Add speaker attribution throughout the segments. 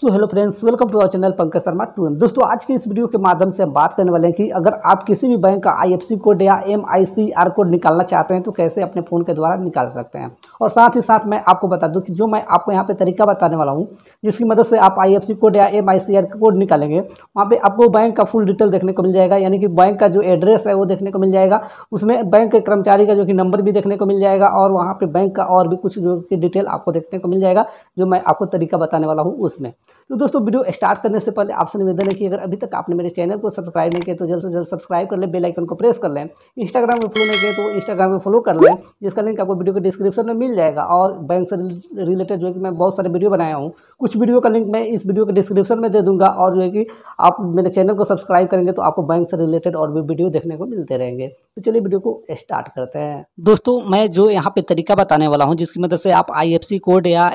Speaker 1: so hello friends welcome to our channel Pankaj Sharma two M दोस्तों आज के इस वीडियो के माध्यम से हम बात करने वाले हैं कि अगर आप किसी भी बैंक का आईएफसी कोड या एमआईसीआर कोड निकालना चाहते हैं तो कैसे अपने फ़ोन के द्वारा निकाल सकते हैं और साथ ही साथ मैं आपको बता दूं कि जो मैं आपको यहाँ पे तरीका बताने वाला हूँ जिसकी मदद से आप आई कोड या एम कोड निकालेंगे वहाँ पर आपको बैंक का फुल डिटेल देखने को मिल जाएगा यानी कि बैंक का जो एड्रेस है वो देखने को मिल जाएगा उसमें बैंक के कर्मचारी का जो कि नंबर भी देखने को मिल जाएगा और वहाँ पर बैंक का और भी कुछ जो कि डिटेल आपको देखने को मिल जाएगा जो मैं आपको तरीका बताने वाला हूँ उसमें तो दोस्तों वीडियो स्टार्ट करने से पहले आपसे निवेदन है कि अगर अभी तक आपने मेरे चैनल को सब्सक्राइब नहीं किया तो जल्द से जल्द सब्सक्राइब कर लें बेल आइकन को प्रेस कर लें इंस्टाग्राम में फॉलो नहीं किया तो इंस्टाग्राम में फॉलो कर लें जिसका लिंक आपको वीडियो के डिस्क्रिप्शन में मिल जाएगा और बैंक से रिलेटेड जो है कि मैं बहुत सारे वीडियो बनाया हूँ कुछ वीडियो का लिंक मैं इस वीडियो के डिस्क्रिप्शन में दे दूँगा और जो है कि आप मेरे चैनल को सब्सक्राइब करेंगे तो आपको बैंक से रिलेटेड और भी वीडियो देखने को मिलते रहेंगे तो चलिए वीडियो को स्टार्ट करते हैं दोस्तों मैं जो यहाँ पे तरीका बताने वाला हूँ जिसकी मदद से आप आई कोड या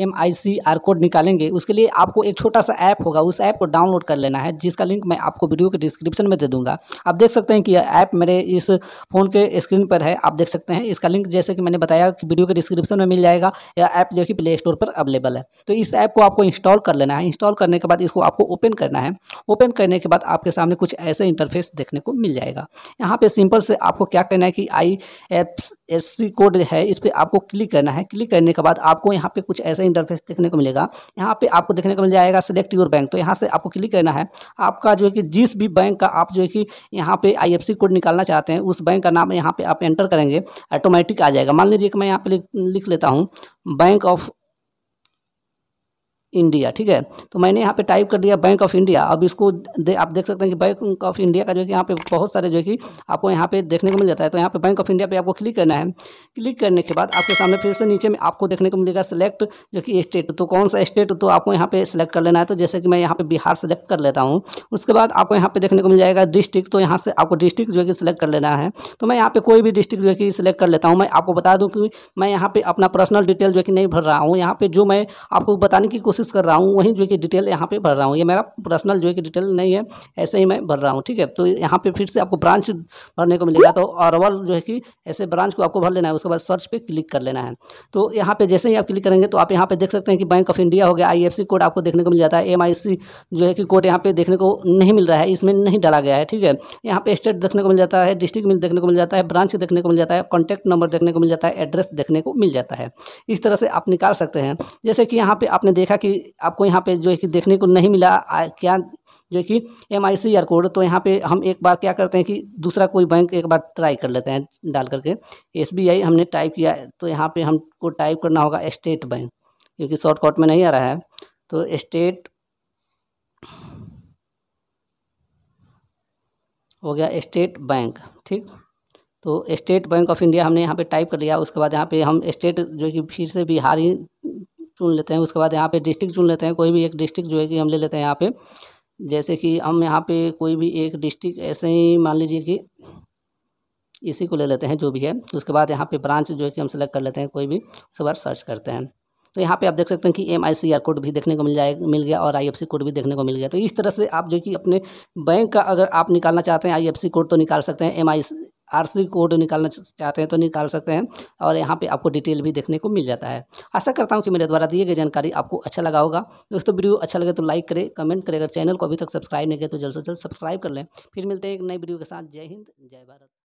Speaker 1: M I C R code निकालेंगे उसके लिए आपको एक छोटा सा ऐप होगा उस ऐप को डाउनलोड कर लेना है जिसका लिंक मैं आपको वीडियो के डिस्क्रिप्शन में दे दूंगा आप देख सकते हैं कि यह ऐप मेरे इस फ़ोन के स्क्रीन पर है आप देख सकते हैं इसका लिंक जैसे कि मैंने बताया कि वीडियो के डिस्क्रिप्शन में मिल जाएगा यह ऐप जो कि प्ले स्टोर पर अवेलेबल है तो इस ऐप को आपको इंस्टॉल कर लेना है इंस्टॉल करने के बाद इसको आपको ओपन करना है ओपन करने के बाद आपके सामने कुछ ऐसे इंटरफेस देखने को मिल जाएगा यहाँ पर सिंपल से आपको क्या करना है कि आई एप्स एस कोड है इस पर आपको क्लिक करना है क्लिक करने के बाद आपको यहाँ पे कुछ ऐसा इंटरफेस देखने को मिलेगा यहाँ पे आपको देखने को मिल जाएगा सिलेक्ट योर बैंक तो यहाँ से आपको क्लिक करना है आपका जो है कि जिस भी बैंक का आप जो है कि यहाँ पे सी कोड निकालना चाहते हैं उस बैंक का नाम यहाँ पे आप एंटर करेंगे ऑटोमेटिक आ जाएगा मान लीजिए कि मैं यहाँ पे लिख लेता हूँ बैंक ऑफ इंडिया ठीक है तो मैंने यहाँ पे टाइप कर दिया बैंक ऑफ इंडिया अब इसको दे, आप देख सकते हैं कि बैंक ऑफ इंडिया का जो है कि यहाँ पे बहुत सारे जो है कि आपको यहाँ पे देखने को मिल जाता है तो यहाँ पे बैंक ऑफ इंडिया पे आपको क्लिक करना है क्लिक करने के बाद आपके सामने फिर से नीचे में आपको देखने को मिलेगा सेलेक्ट जो कि स्टेट तो कौन सा स्टेट तो आपको यहाँ पे सेलेक्ट कर लेना है तो जैसे कि मैं यहाँ पे बिहार सेलेक्ट कर लेता हूँ उसके बाद आपको यहाँ पे देखने को मिल जाएगा डिस्ट्रिक्ट तो यहाँ से आपको डिस्ट्रिक्ट जो है कि सिलेक्ट कर लेना है तो मैं यहाँ पे कोई भी डिस्ट्रिक्ट जो है कि सिलेक्ट कर लेता हूँ मैं आपको बता दूँ कि मैं यहाँ पे अपना पर्सनल डिटेल जो है कि नहीं भर रहा हूँ यहाँ पर जो मैं आपको बताने की कोशिश कोशिश कर रहा हूँ वहीं जो है कि डिटेल यहाँ पे भर रहा हूँ ये मेरा पर्सनल जो है कि डिटेल नहीं है ऐसे ही मैं भर रहा हूँ ठीक है तो यहाँ पे फिर से आपको ब्रांच भरने को मिलेगा तो ऑरवल जो है कि ऐसे ब्रांच को आपको भर लेना है उसके बाद सर्च पर क्लिक कर लेना है तो यहाँ पर जैसे ही आप क्लिक करेंगे तो आप यहाँ पर देख सकते हैं कि बैंक ऑफ इंडिया हो गया आई कोड आपको देखने को मिल जाता है एम जो है कि कोड यहाँ पर देखने को नहीं मिल रहा है इसमें नहीं डाला गया है ठीक है यहाँ पर स्टेट देखने को मिल जाता है डिस्ट्रिक्ट मिल देखने को मिल जाता है ब्रांच देखने को मिल जाता है कॉन्टैक्ट नंबर देखने को मिल जाता है एड्रेस देखने को मिल जाता है इस तरह से आप निकाल सकते हैं जैसे कि यहाँ पे आपने देखा कि भी आपको यहाँ पे जो है कि देखने को नहीं मिला आ, क्या जो कि M I C R code तो यहाँ पे हम एक बार क्या करते हैं कि दूसरा कोई बैंक एक बार ट्राई कर लेते हैं डाल करके एस बी आई हमने टाइप किया तो यहाँ पे हमको टाइप करना होगा स्टेट बैंक क्योंकि शॉर्टकट में नहीं आ रहा है तो स्टेट हो गया स्टेट बैंक ठीक तो स्टेट बैंक ऑफ इंडिया हमने यहाँ पे टाइप कर लिया उसके बाद यहाँ पे हम स्टेट जो कि फिर से बिहार ही चुन लेते हैं उसके बाद यहाँ पे डिस्ट्रिक्ट चुन लेते हैं कोई भी एक डिस्ट्रिक्ट जो है कि हम ले लेते हैं यहाँ पे जैसे कि हम यहाँ पे कोई भी एक डिस्ट्रिक्ट ऐसे ही मान लीजिए कि इसी को ले लेते हैं जो भी है उसके बाद यहाँ पे ब्रांच जो है कि हम सेलेक्ट कर लेते हैं कोई भी उसके बाद सर्च करते हैं तो यहाँ पे आप देख सकते हैं कि M I C R code भी देखने को मिल जाए मिल गया और आई एफ सी कोड भी देखने को मिल गया तो इस तरह से आप जो कि अपने बैंक का अगर आप निकालना चाहते हैं आई एफ सी कोड तो निकाल सकते हैं एम आई आरसी कोड निकालना चाहते हैं तो निकाल सकते हैं और यहाँ पे आपको डिटेल भी देखने को मिल जाता है आशा करता हूँ कि मेरे द्वारा दिए गए जानकारी आपको अच्छा लगा होगा दोस्तों वीडियो अच्छा लगे तो लाइक करें कमेंट करें अगर चैनल को अभी तक सब्सक्राइब नहीं किया तो जल्द से जल्द सब्सक्राइब कर लें फिर मिलते हैं एक नई वीडियो के साथ जय हिंद जय भारत